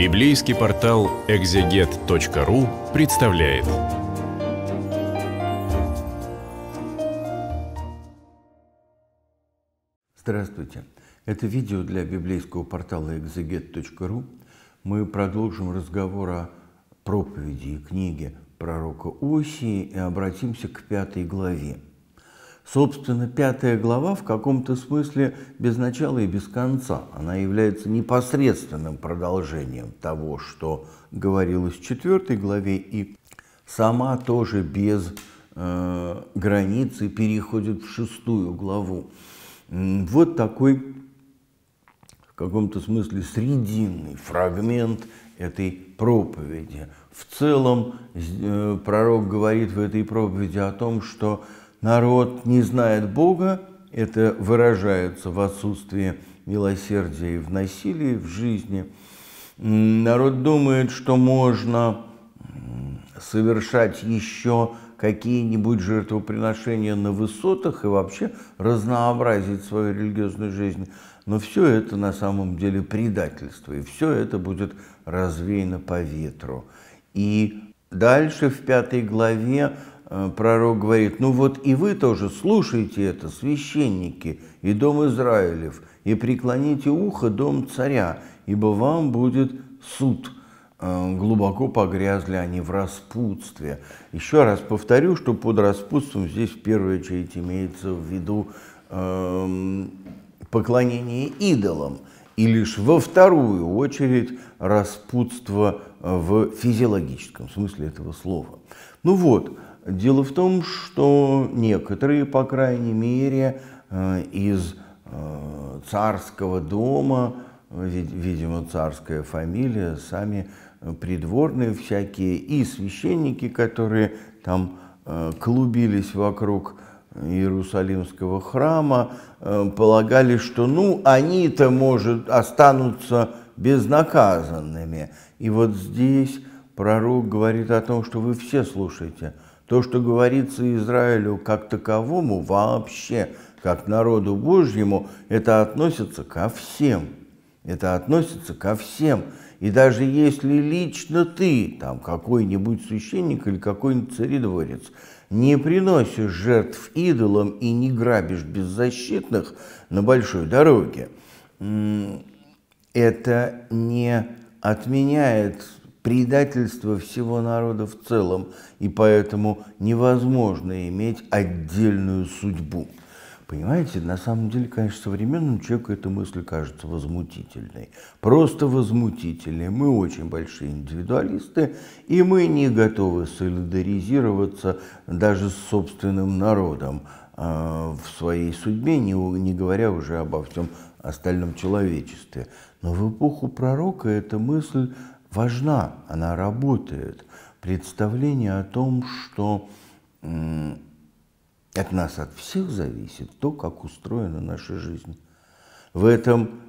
Библейский портал экзегет.ру представляет. Здравствуйте. Это видео для библейского портала экзегет.ру. Мы продолжим разговор о проповеди и книге пророка Осии и обратимся к пятой главе – Собственно, пятая глава в каком-то смысле без начала и без конца. Она является непосредственным продолжением того, что говорилось в четвертой главе, и сама тоже без э, границы переходит в шестую главу. Вот такой, в каком-то смысле, срединный фрагмент этой проповеди. В целом, э, пророк говорит в этой проповеди о том, что Народ не знает Бога, это выражается в отсутствии милосердия и в насилии в жизни. Народ думает, что можно совершать еще какие-нибудь жертвоприношения на высотах и вообще разнообразить свою религиозную жизнь. Но все это на самом деле предательство, и все это будет развеяно по ветру. И дальше в пятой главе Э, пророк говорит, ну вот и вы тоже слушайте это, священники и дом Израилев, и преклоните ухо дом царя, ибо вам будет суд. Э, глубоко погрязли они в распутстве. Еще раз повторю, что под распутством здесь в первую очередь имеется в виду э, поклонение идолам, и лишь во вторую очередь распутство э, в физиологическом смысле этого слова. Ну вот, Дело в том, что некоторые, по крайней мере, э, из э, царского дома, видимо, царская фамилия, сами придворные всякие и священники, которые там э, клубились вокруг Иерусалимского храма, полагали, что ну они-то, может, останутся безнаказанными. И вот здесь пророк говорит о том, что вы все слушайте – то, что говорится Израилю как таковому вообще, как народу Божьему, это относится ко всем. Это относится ко всем. И даже если лично ты, там какой-нибудь священник или какой-нибудь царедворец, не приносишь жертв идолам и не грабишь беззащитных на большой дороге, это не отменяет предательство всего народа в целом, и поэтому невозможно иметь отдельную судьбу. Понимаете, на самом деле, конечно, современному человеку эта мысль кажется возмутительной. Просто возмутительной. Мы очень большие индивидуалисты, и мы не готовы солидаризироваться даже с собственным народом э, в своей судьбе, не, не говоря уже обо всем остальном человечестве. Но в эпоху пророка эта мысль важна, она работает. Представление о том, что от нас от всех зависит то, как устроена наша жизнь. В этом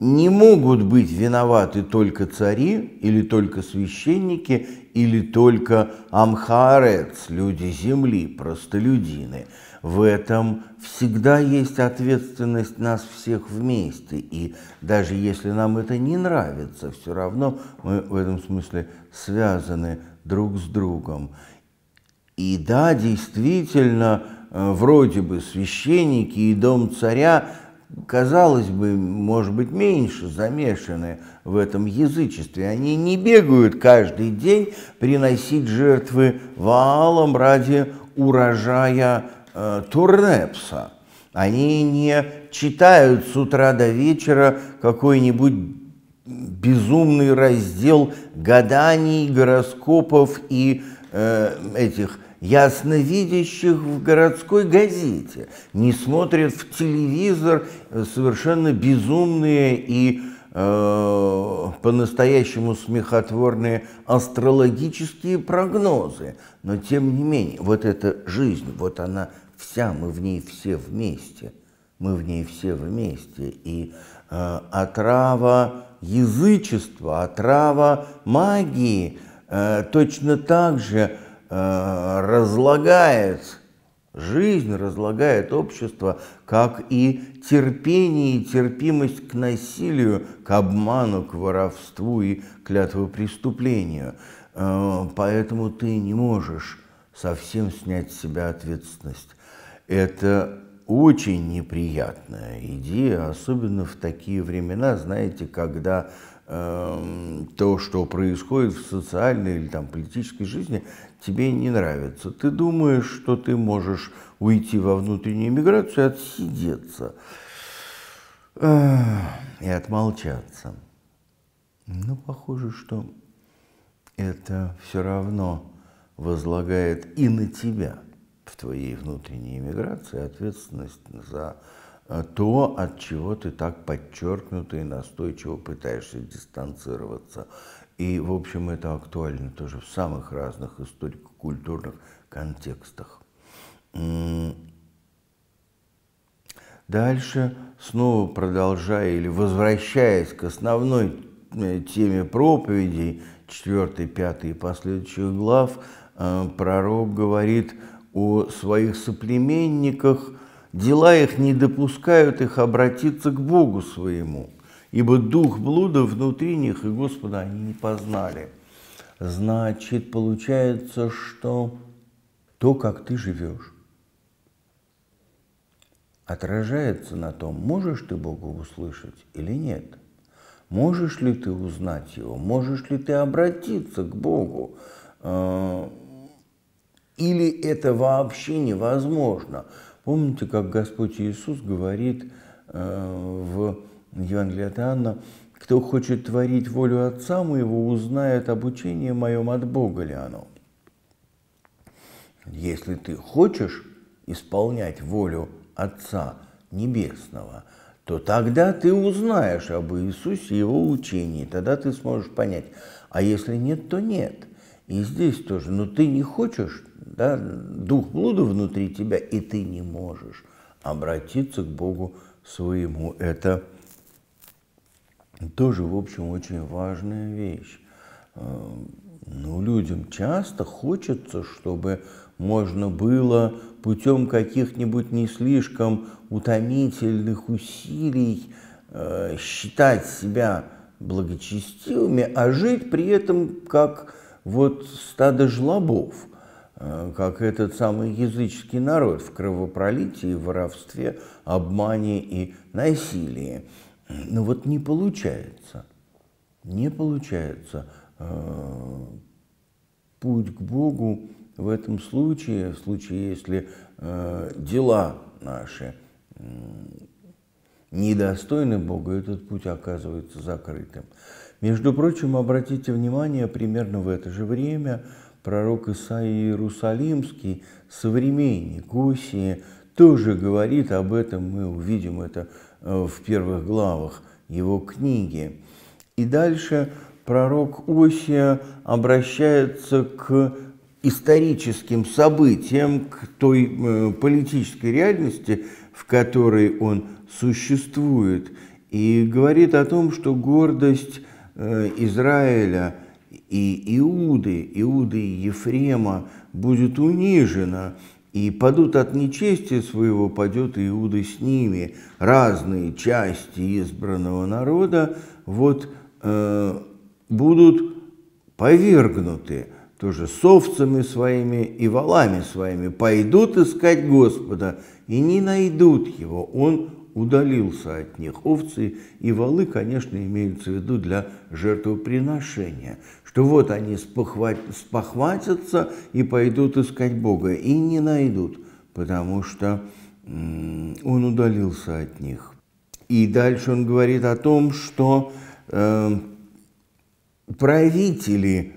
не могут быть виноваты только цари или только священники или только амхарец, люди земли, простолюдины. В этом всегда есть ответственность нас всех вместе, и даже если нам это не нравится, все равно мы в этом смысле связаны друг с другом. И да, действительно, э, вроде бы священники и дом царя казалось бы, может быть, меньше замешаны в этом язычестве. Они не бегают каждый день приносить жертвы ваалам ради урожая э, турнепса. Они не читают с утра до вечера какой-нибудь безумный раздел гаданий, гороскопов и э, этих ясновидящих в городской газете, не смотрят в телевизор э, совершенно безумные и э, по-настоящему смехотворные астрологические прогнозы. Но тем не менее, вот эта жизнь, вот она вся, мы в ней все вместе. Мы в ней все вместе. И э, отрава язычества, отрава магии э, точно так же – Э, разлагает жизнь, разлагает общество, как и терпение и терпимость к насилию, к обману, к воровству и клятвопреступлению. Э, поэтому ты не можешь совсем снять с себя ответственность. Это очень неприятная идея, особенно в такие времена, знаете, когда Эм, то, что происходит в социальной или там политической жизни, тебе не нравится. Ты думаешь, что ты можешь уйти во внутреннюю миграцию отсидеться э, и отмолчаться. Но ну, похоже, что это все равно возлагает и на тебя в твоей внутренней миграции ответственность за Э, то, от чего ты так подчеркнуто и настойчиво пытаешься дистанцироваться. И, в общем, это актуально тоже в самых разных историко-культурных контекстах. Дальше, снова продолжая или возвращаясь к основной э, теме проповедей, 4, 5 и последующих глав, э, пророк говорит о своих соплеменниках – дела их не допускают их обратиться к Богу своему, ибо дух блуда внутри них, и Господа они не познали. Значит, получается, что то, как ты живешь, отражается на том, можешь ты Богу услышать или нет. Можешь ли ты узнать Его, можешь ли ты обратиться к Богу, э, или это вообще невозможно. Помните, как Господь Иисус говорит э, в Евангелии от Иоанна, «Кто хочет творить волю Отца Моего, узнает обучение моем, от Бога ли оно». Если ты хочешь исполнять волю Отца Небесного, то тогда ты узнаешь об Иисусе и его учении, тогда ты сможешь понять. А если нет, то нет – и здесь тоже. Но ну, ты не хочешь, да, дух блуда внутри тебя, и ты не можешь обратиться к Богу своему. Это тоже, в общем, очень важная вещь. Э, Но ну, людям часто хочется, чтобы можно было путем каких-нибудь не слишком утомительных усилий э, считать себя благочестивыми, а жить при этом как вот стадо жлобов, э, как этот самый языческий народ в кровопролитии, воровстве, обмане и насилии. Но вот не получается, не получается э, путь к Богу в этом случае, в случае, если э, дела наши недостойны Бога, этот путь оказывается закрытым. Между прочим, обратите внимание, примерно в это же время пророк Исаия Иерусалимский, современник Осии, тоже говорит об этом, мы увидим это э, в первых главах его книги. И дальше пророк Осия обращается к историческим событиям, к той э, политической реальности, в которой он существует, и говорит о том, что гордость э, Израиля и Иуды, Иуды и Ефрема будет унижена, и падут от нечестия своего, падет Иуды с ними. Разные части избранного народа вот э, будут повергнуты тоже с своими и валами своими, пойдут искать Господа и не найдут его, он удалился от них. Овцы и волы, конечно, имеются в виду для жертвоприношения, что вот они спохват... спохватятся и пойдут искать Бога, и не найдут, потому что он удалился от них. И дальше он говорит о том, что э, правители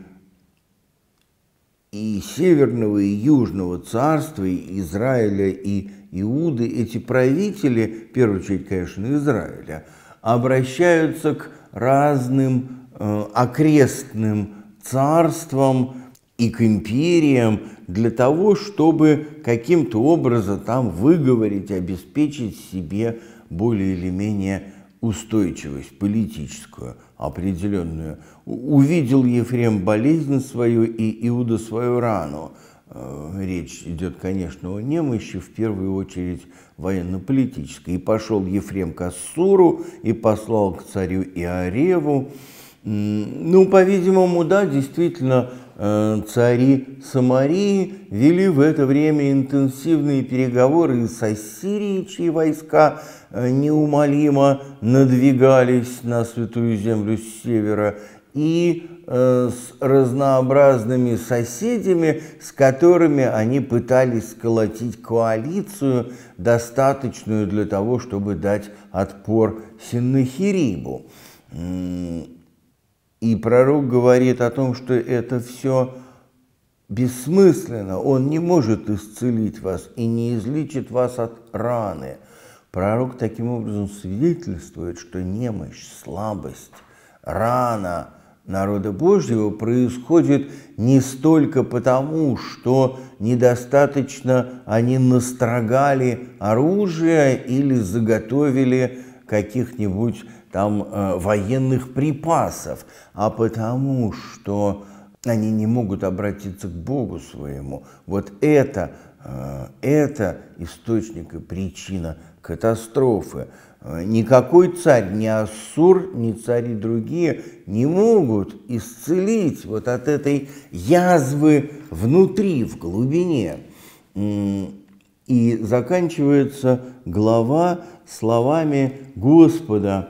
и Северного, и Южного царства, и Израиля, и Иуды, эти правители, в первую очередь, конечно, Израиля, обращаются к разным э, окрестным царствам и к империям для того, чтобы каким-то образом там выговорить, обеспечить себе более или менее устойчивость политическую определенную. Увидел Ефрем болезнь свою и Иуда свою рану. Э, речь идет, конечно, о немощи, в первую очередь военно-политической. И пошел Ефрем к Ассуру и послал к царю Иореву. Ну, по-видимому, да, действительно, Э, цари Самарии вели в это время интенсивные переговоры с Ассирией, чьи войска э, неумолимо надвигались на Святую Землю с севера, и э, с разнообразными соседями, с которыми они пытались сколотить коалицию, достаточную для того, чтобы дать отпор Синнахирибу. И пророк говорит о том, что это все бессмысленно. Он не может исцелить вас и не излечит вас от раны. Пророк таким образом свидетельствует, что немощь, слабость, рана народа Божьего происходит не столько потому, что недостаточно они настрогали оружие или заготовили каких-нибудь там э, военных припасов, а потому что они не могут обратиться к Богу своему. Вот это, э, это источник и причина катастрофы. Э, никакой царь, ни Ассур, ни цари другие не могут исцелить вот от этой язвы внутри, в глубине. И заканчивается глава словами Господа,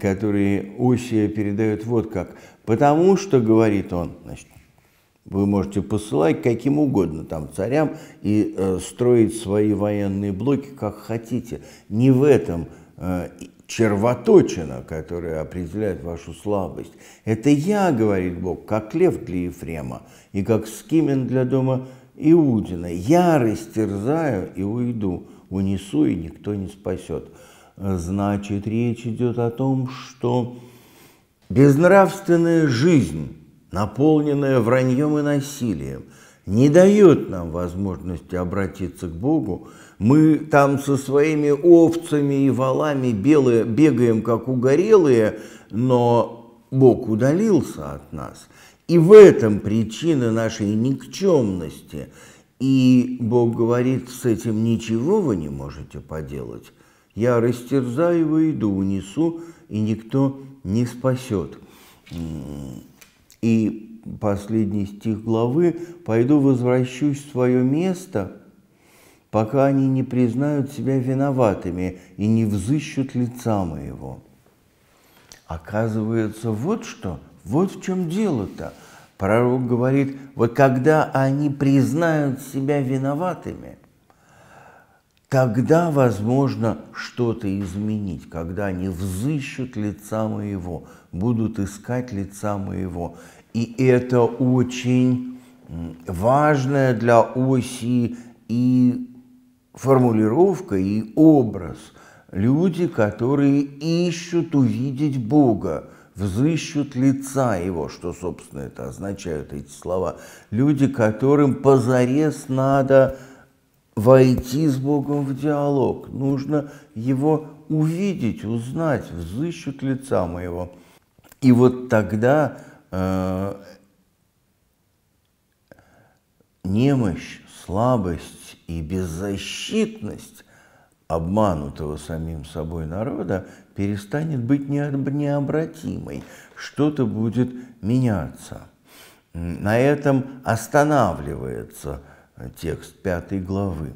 которые Осия передает вот как. «Потому что, — говорит он, — значит, вы можете посылать каким угодно там царям и э, строить свои военные блоки как хотите. Не в этом э, червоточина, которая определяет вашу слабость. Это я, говорит Бог, как лев для Ефрема и как скимен для дома Иудина. Я растерзаю и уйду, унесу, и никто не спасет. Значит, речь идет о том, что безнравственная жизнь, наполненная враньем и насилием, не дает нам возможности обратиться к Богу. Мы там со своими овцами и валами белые, бегаем, как угорелые, но Бог удалился от нас. И в этом причина нашей никчемности. И Бог говорит, с этим ничего вы не можете поделать. Я растерзаю его, иду, унесу, и никто не спасет. И последний стих главы «Пойду возвращусь в свое место», пока они не признают себя виноватыми и не взыщут лица моего. Оказывается, вот что, вот в чем дело-то. Пророк говорит, вот когда они признают себя виноватыми, тогда возможно что-то изменить, когда они взыщут лица моего, будут искать лица моего. И это очень важная для оси и формулировка, и образ – люди, которые ищут увидеть Бога, взыщут лица Его, что, собственно, это означают эти слова. Люди, которым позарез надо войти с Богом в диалог, нужно Его увидеть, узнать, взыщут лица моего. И вот тогда э, немощь, слабость и беззащитность обманутого самим собой народа перестанет быть необратимой, что-то будет меняться. На этом останавливается э, текст пятой главы.